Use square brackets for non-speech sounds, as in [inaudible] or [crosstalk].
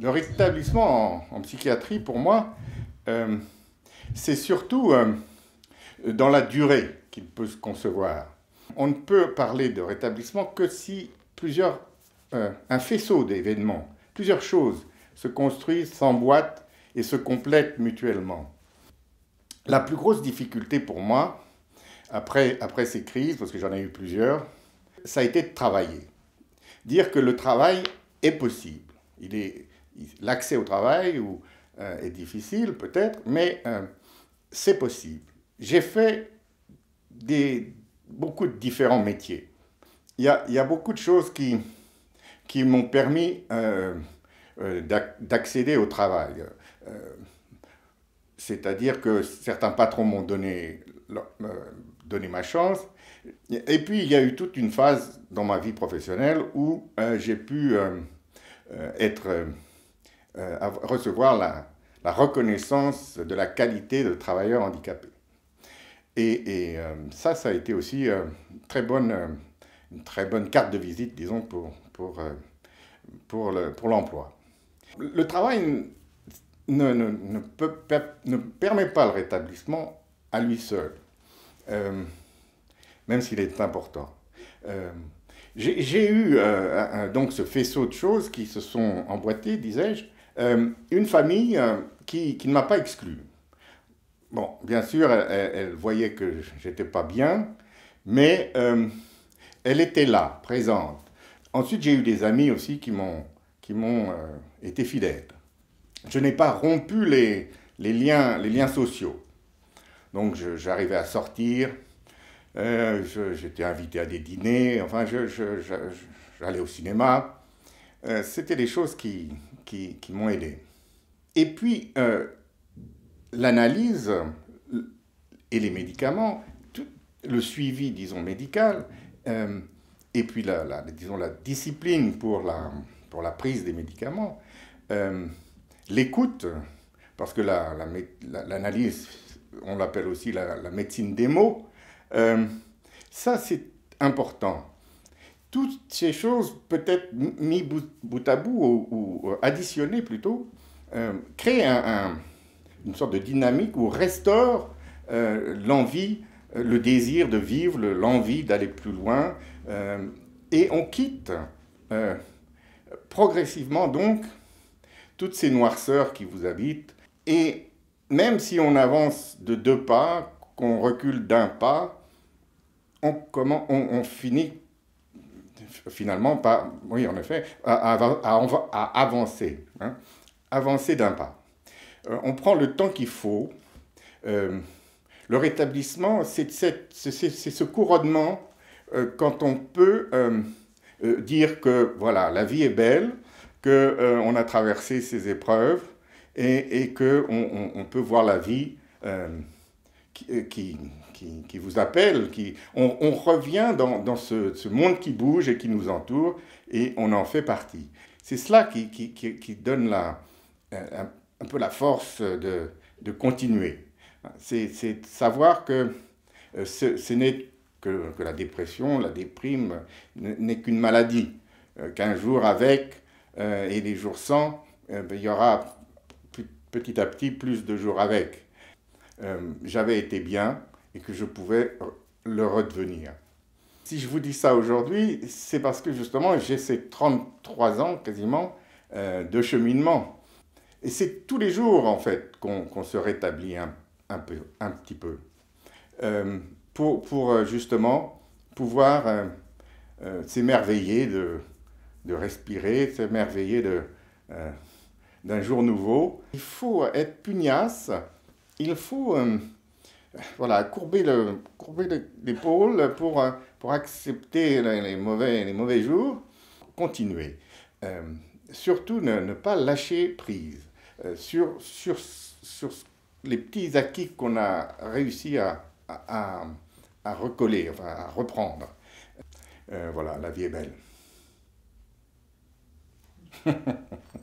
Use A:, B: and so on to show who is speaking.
A: le rétablissement en, psychiatrie, pour moi, euh, c'est surtout euh, dans la durée qu'il peut se concevoir. On ne peut parler de rétablissement que si plusieurs, euh, un faisceau d'événements, plusieurs choses se construisent, s'emboîtent et se complètent mutuellement. La plus grosse difficulté pour moi, après, après ces crises, parce que j'en ai eu plusieurs, ça a été de travailler. Dire que le travail est possible. Il est l'accès au travail ou, euh, est difficile peut-être, mais euh, c'est possible. J'ai fait des, beaucoup de différents métiers. Il y a, beaucoup de choses qui, qui m'ont permis euh, d'accéder au travail. C'est-à-dire que certains patrons m'ont donné, donné ma chance. Et puis, il y a eu toute une phase dans ma vie professionnelle où j'ai pu être à euh, recevoir la, reconnaissance de la qualité de travailleur handicapé. Et, euh, ça, ça a été aussi euh, très bonne, une très bonne carte de visite, disons, pour, pour, pour l'emploi. Le, pour le travail ne, ne, ne, ne, permet pas le rétablissement à lui seul, même s'il est important. J'ai eu donc ce faisceau de choses qui se sont emboîtées, disais-je, euh, une famille euh, qui, qui ne m'a pas exclu. Bon, bien sûr, elle, voyait que j'étais pas bien, mais euh, elle était là, présente. Ensuite, j'ai eu des amis aussi qui m'ont qui m'ont été fidèles. Je n'ai pas rompu les, les, liens, les liens sociaux. Donc j'arrivais à sortir, j'étais invité à des dîners, enfin j'allais au cinéma. C'était des choses qui, qui, m'ont aidé. Et puis, euh, l'analyse euh, et les médicaments, tout, le suivi, disons, médical, euh, et puis la, disons, la discipline pour la, pour la prise des médicaments, l'écoute, parce que l'analyse, la, on l'appelle aussi la, médecine des mots, ça c'est important toutes ces choses, peut-être mis bout, à bout ou, additionnées plutôt, euh, créent un, une sorte de dynamique ou restaure euh, l'envie, le désir de vivre, l'envie d'aller plus loin. Euh, et on quitte progressivement donc toutes ces noirceurs qui vous habitent. Et même si on avance de deux pas, qu'on recule d'un pas, on, comment, on, on finit finalement, pas, oui, en effet, à, avancer, hein. avancer d'un pas. Euh, on prend le temps qu'il faut. Euh, le rétablissement, c'est ce couronnement euh, quand on peut dire que voilà, la vie est belle, que on a traversé ces épreuves et, et que peut voir la vie. Euh, qui, vous appelle, on, revient dans, ce, monde qui bouge et qui nous entoure et on en fait partie. C'est cela qui, donne euh, un, peu la force de, continuer. C'est savoir que euh, ce, n'est que, que, la dépression, la déprime n'est qu'une maladie, qu'un jour avec et les jours sans, ben, il y aura petit à petit plus de jours avec. Euh, j'avais été bien et que je pouvais le redevenir. Si je vous dis ça aujourd'hui, c'est parce que justement j'ai ces 33 ans quasiment euh, de cheminement. Et c'est tous les jours en fait qu'on se rétablit un, peu, un petit peu. Euh, pour, justement pouvoir s'émerveiller de, de respirer, s'émerveiller d'un jour nouveau. Il faut être pugnace il faut euh, voilà, courber l'épaule courber pour, euh, pour accepter les, mauvais, les mauvais jours, continuer. Euh, surtout ne, pas lâcher prise sur, sur, sur les petits acquis qu'on a réussi à, à, recoller, à reprendre. voilà, la vie est belle. [laughs]